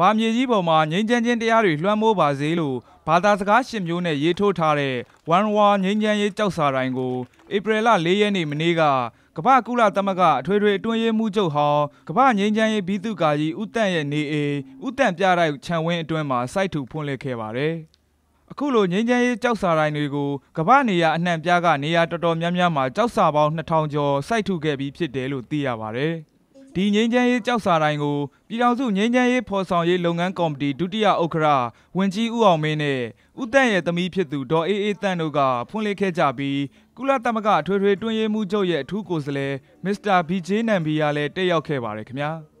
ဘာမြေကြီးပေါ်မှာငြိမ်းချမ်းခြင်းတရားတွေလွှမ်းမိုးပါစေလို့ဘာသာစကားရှင်မျိုးနဲ့ရေးထိုးထားတဲ့ဝမ်ဝါငြိမ်းချမ်းရေးကြောက်စာတိုင်းကိုဧပြီလ၄ရက်နေ့မနေ့ကကမ္ဘာကုလသမဂ္ဂအထွေထွေအတွင်းရေးမှူးချုပ်ဟောင်းကမ္ဘာငြိမ်းချမ်းရေးဘီသူကာကြီးဦးတန့်ရဲ့နေအိမ်ဦးတန့်ပြတိုက်ခြံဝင်းအတွင်းမှာစိုက်ထူဖွင့်လှစ်ခဲ့ပါတယ်။အခုလိုငြိမ်းချမ်းရေးကြောက်စာတိုင်းတွေကိုကမ္ဘာနေရာအနှံ့ပြားကနေရာတော်တော်များများမှာကြောက်စာပေါင်း2000ကျော်စိုက်ထူခဲ့ပြီးဖြစ်တယ်လို့သိရပါတယ်။ဒီငြိမ်းချမ်းရေးကြောက်စာတိုင်းကိုပြည်ထောင်စုငြိမ်းချမ်းရေးဖော်ဆောင်ရေးလုပ်ငန်းကော်မတီဒုတိယဥက္ကရာဝန်ကြီးဦးအောင်မင်းနဲ့ဦးတန့်ရဲ့သမီးဖြစ်သူဒေါ်အေးအေးတန့်တို့ကဖွင့်လှစ်ခဲ့ကြပြီးကုလသမဂ္ဂအထွေထွေတွင်းရေးမှူးချုပ်ရဲ့အထူးကိုယ်စားလှယ်မစ္စတာဘီဂျေနမ်ဘီယာလည်းတက်ရောက်ခဲ့ပါတယ်ခင်ဗျာ။